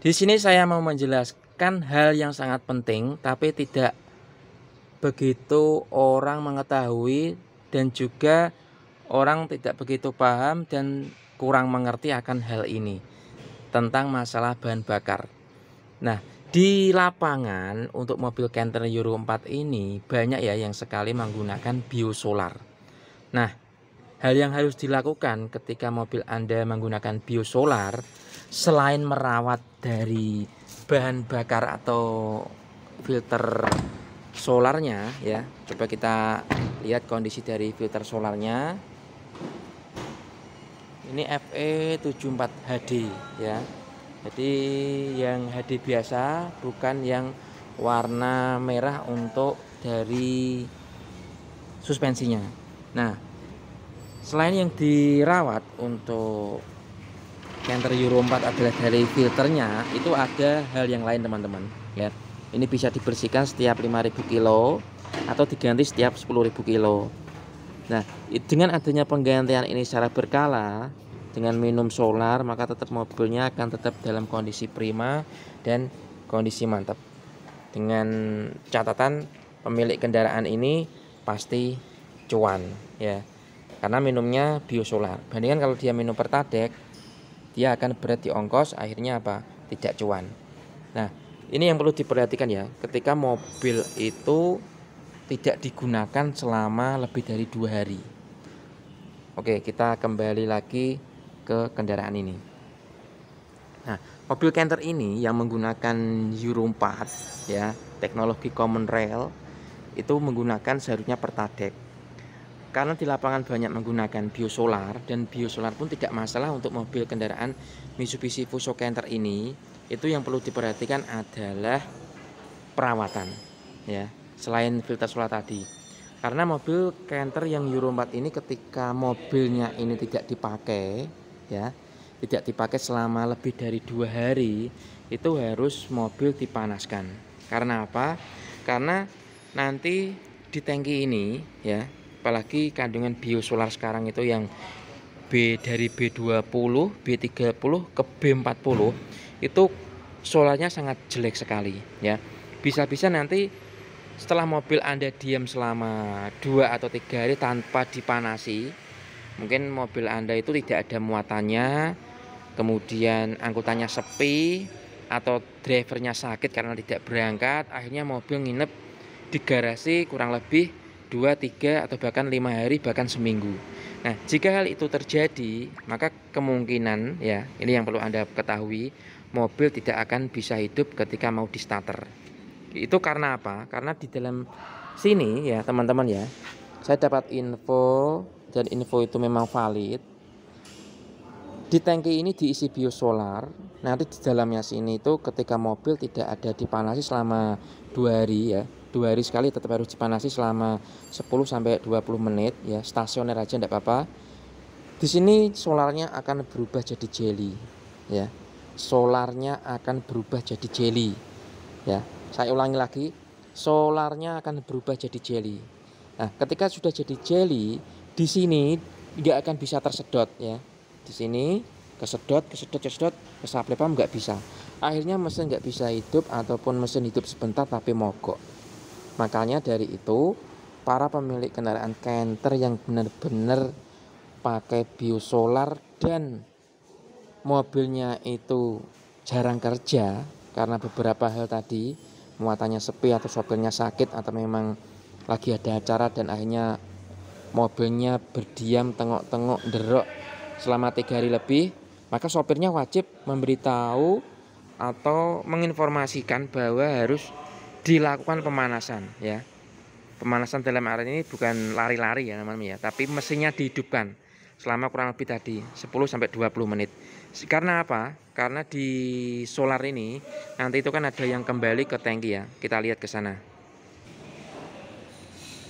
Di sini saya mau menjelaskan hal yang sangat penting tapi tidak begitu orang mengetahui dan juga orang tidak begitu paham dan kurang mengerti akan hal ini tentang masalah bahan bakar. Nah, di lapangan untuk mobil Canter Euro 4 ini banyak ya yang sekali menggunakan biosolar. Nah, Hal yang harus dilakukan ketika mobil Anda menggunakan biosolar selain merawat dari bahan bakar atau filter solarnya ya. Coba kita lihat kondisi dari filter solarnya. Ini FE74HD ya. Jadi yang HD biasa bukan yang warna merah untuk dari suspensinya. Nah, Selain yang dirawat untuk Canter Euro 4 adalah dari filternya, itu ada hal yang lain teman-teman. Ya, ini bisa dibersihkan setiap 5.000 kilo atau diganti setiap 10.000 kilo. Nah, dengan adanya penggantian ini secara berkala dengan minum solar, maka tetap mobilnya akan tetap dalam kondisi prima dan kondisi mantap. Dengan catatan pemilik kendaraan ini pasti cuan ya karena minumnya biosolar. Bandingkan kalau dia minum pertadek, dia akan berat di ongkos, akhirnya apa? Tidak cuan. Nah, ini yang perlu diperhatikan ya. Ketika mobil itu tidak digunakan selama lebih dari dua hari. Oke, kita kembali lagi ke kendaraan ini. Nah, mobil Canter ini yang menggunakan Euro 4 ya, teknologi Common Rail itu menggunakan seharusnya pertadek karena di lapangan banyak menggunakan biosolar dan biosolar pun tidak masalah untuk mobil kendaraan Mitsubishi Fuso Canter ini itu yang perlu diperhatikan adalah perawatan ya selain filter solar tadi karena mobil Canter yang Euro 4 ini ketika mobilnya ini tidak dipakai ya tidak dipakai selama lebih dari dua hari itu harus mobil dipanaskan karena apa karena nanti di tangki ini ya apalagi kandungan biosolar sekarang itu yang B dari B20, B30 ke B40 itu solarnya sangat jelek sekali ya. Bisa-bisa nanti setelah mobil Anda diam selama 2 atau 3 hari tanpa dipanasi, mungkin mobil Anda itu tidak ada muatannya, kemudian angkutannya sepi atau drivernya sakit karena tidak berangkat, akhirnya mobil nginep di garasi kurang lebih 2, 3, atau bahkan 5 hari, bahkan seminggu. Nah, jika hal itu terjadi, maka kemungkinan ya, ini yang perlu Anda ketahui, mobil tidak akan bisa hidup ketika mau di starter. Itu karena apa? Karena di dalam sini ya, teman-teman ya, saya dapat info dan info itu memang valid. Di tangki ini diisi biosolar. Nanti di dalamnya sini itu ketika mobil tidak ada dipanasi selama dua hari ya, dua hari sekali tetap harus dipanasi selama 10 sampai 20 menit ya stasioner aja tidak apa-apa di sini solarnya akan berubah jadi jelly ya solarnya akan berubah jadi jelly ya saya ulangi lagi solarnya akan berubah jadi jelly nah ketika sudah jadi jelly di sini nggak akan bisa tersedot ya di sini kesedot kesedot kesedot ke pump nggak bisa akhirnya mesin nggak bisa hidup ataupun mesin hidup sebentar tapi mogok Makanya dari itu para pemilik kendaraan Canter yang benar-benar pakai biosolar dan mobilnya itu jarang kerja karena beberapa hal tadi muatannya sepi atau sopirnya sakit atau memang lagi ada acara dan akhirnya mobilnya berdiam tengok-tengok derok selama tiga hari lebih maka sopirnya wajib memberitahu atau menginformasikan bahwa harus dilakukan pemanasan ya. Pemanasan dalam arah ini bukan lari-lari ya teman-teman ya, tapi mesinnya dihidupkan selama kurang lebih tadi 10 sampai 20 menit. Karena apa? Karena di solar ini nanti itu kan ada yang kembali ke tangki ya. Kita lihat ke sana.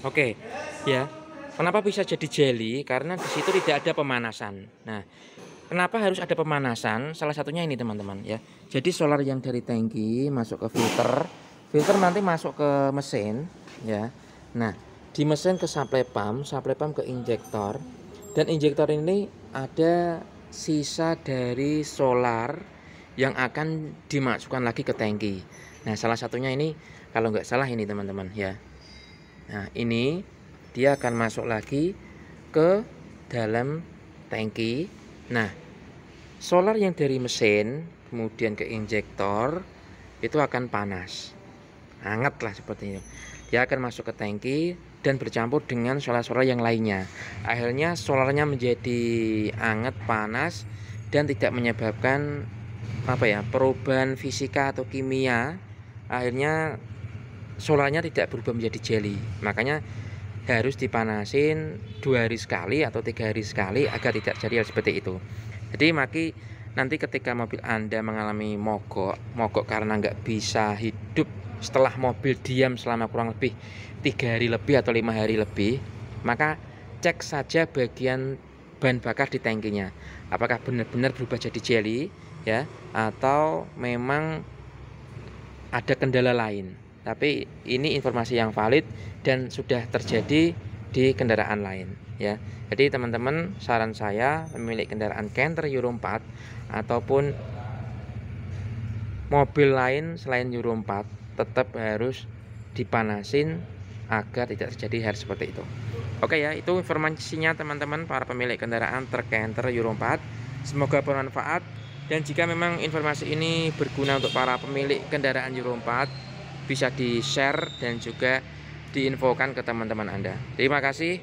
Oke, ya. Kenapa bisa jadi jelly? Karena di situ tidak ada pemanasan. Nah, kenapa harus ada pemanasan? Salah satunya ini teman-teman ya. Jadi solar yang dari tangki masuk ke filter filter nanti masuk ke mesin ya nah di mesin ke supply pump supply pump ke injektor dan injektor ini ada sisa dari solar yang akan dimasukkan lagi ke tangki nah salah satunya ini kalau nggak salah ini teman-teman ya nah ini dia akan masuk lagi ke dalam tangki nah solar yang dari mesin kemudian ke injektor itu akan panas hangat lah seperti ini dia akan masuk ke tangki dan bercampur dengan solar-solar yang lainnya akhirnya solarnya menjadi hangat panas dan tidak menyebabkan apa ya perubahan fisika atau kimia akhirnya solarnya tidak berubah menjadi jelly. makanya harus dipanasin dua hari sekali atau tiga hari sekali agar tidak jadi hal seperti itu jadi maki nanti ketika mobil anda mengalami mogok mogok karena nggak bisa hidup setelah mobil diam selama kurang lebih tiga hari lebih atau lima hari lebih maka cek saja bagian bahan bakar di tangkinya apakah benar-benar berubah jadi jelly ya atau memang ada kendala lain tapi ini informasi yang valid dan sudah terjadi di kendaraan lain ya jadi teman-teman saran saya pemilik kendaraan Canter Euro 4 ataupun mobil lain selain Euro 4 tetap harus dipanasin agar tidak terjadi hal seperti itu. Oke ya, itu informasinya teman-teman para pemilik kendaraan terkenter Euro 4. Semoga bermanfaat dan jika memang informasi ini berguna untuk para pemilik kendaraan Euro 4 bisa di-share dan juga diinfokan ke teman-teman Anda. Terima kasih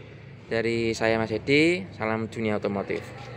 dari saya Mas Edi, salam dunia otomotif.